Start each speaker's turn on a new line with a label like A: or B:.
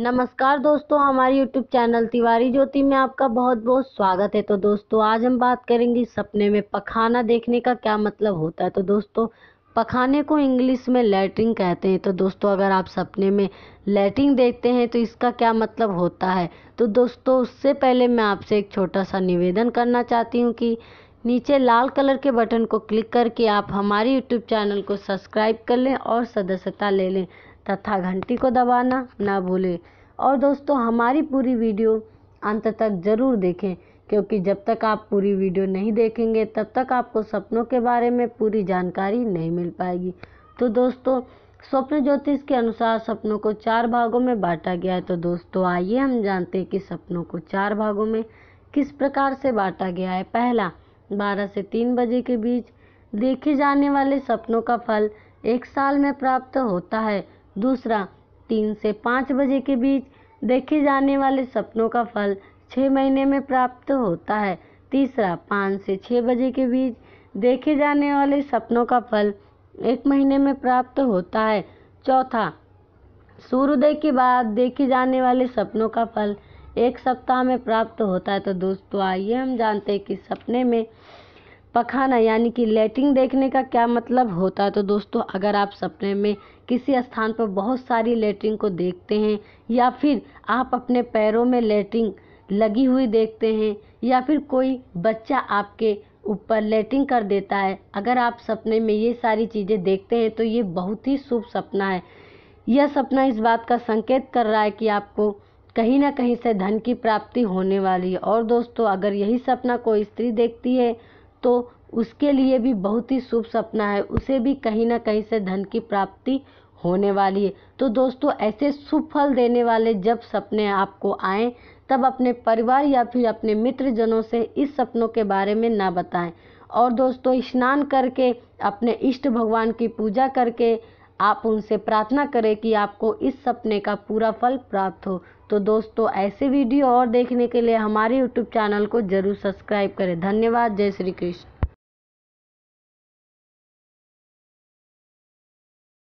A: नमस्कार दोस्तों हमारे यूट्यूब चैनल तिवारी ज्योति में आपका बहुत बहुत स्वागत है तो दोस्तों आज हम बात करेंगे सपने में पखाना देखने का क्या मतलब होता है तो दोस्तों पखाने को इंग्लिश में लेटरिंग कहते हैं तो दोस्तों अगर आप सपने में लेटरिंग देखते हैं तो इसका क्या मतलब होता है तो दोस्तों उससे पहले मैं आपसे एक छोटा सा निवेदन करना चाहती हूँ कि नीचे लाल कलर के बटन को क्लिक करके आप हमारे यूट्यूब चैनल को सब्सक्राइब कर लें और सदस्यता ले लें तथा घंटी को दबाना ना भूलें और दोस्तों हमारी पूरी वीडियो अंत तक ज़रूर देखें क्योंकि जब तक आप पूरी वीडियो नहीं देखेंगे तब तक आपको सपनों के बारे में पूरी जानकारी नहीं मिल पाएगी तो दोस्तों स्वप्न ज्योतिष के अनुसार सपनों को चार भागों में बांटा गया है तो दोस्तों आइए हम जानते हैं कि सपनों को चार भागों में किस प्रकार से बांटा गया है पहला बारह से तीन बजे के बीच देखे जाने वाले सपनों का फल एक साल में प्राप्त होता है दूसरा तीन से पाँच बजे के बीच देखे जाने वाले सपनों का फल छः महीने में प्राप्त होता है तीसरा पाँच से छः बजे के बीच देखे जाने वाले सपनों का फल एक महीने में प्राप्त होता है चौथा सूर्योदय के बाद देखे जाने वाले सपनों का फल एक सप्ताह में प्राप्त होता है तो दोस्तों आइए हम जानते हैं कि सपने में पखाना यानी कि लेटिंग देखने का क्या मतलब होता है तो दोस्तों अगर आप सपने में किसी स्थान पर बहुत सारी लेटरिंग को देखते हैं या फिर आप अपने पैरों में लेटरिंग लगी हुई देखते हैं या फिर कोई बच्चा आपके ऊपर लेटिंग कर देता है अगर आप सपने में ये सारी चीज़ें देखते हैं तो ये बहुत ही शुभ सपना है यह सपना इस बात का संकेत कर रहा है कि आपको कहीं ना कहीं से धन की प्राप्ति होने वाली है और दोस्तों अगर यही सपना कोई स्त्री देखती है तो उसके लिए भी बहुत ही शुभ सपना है उसे भी कहीं ना कहीं से धन की प्राप्ति होने वाली है तो दोस्तों ऐसे शुभ फल देने वाले जब सपने आपको आए तब अपने परिवार या फिर अपने मित्रजनों से इस सपनों के बारे में ना बताएं और दोस्तों स्नान करके अपने इष्ट भगवान की पूजा करके आप उनसे प्रार्थना करें कि आपको इस सपने का पूरा फल प्राप्त हो तो दोस्तों ऐसे वीडियो और देखने के लिए हमारे यूट्यूब चैनल को ज़रूर सब्सक्राइब करें धन्यवाद जय श्री कृष्ण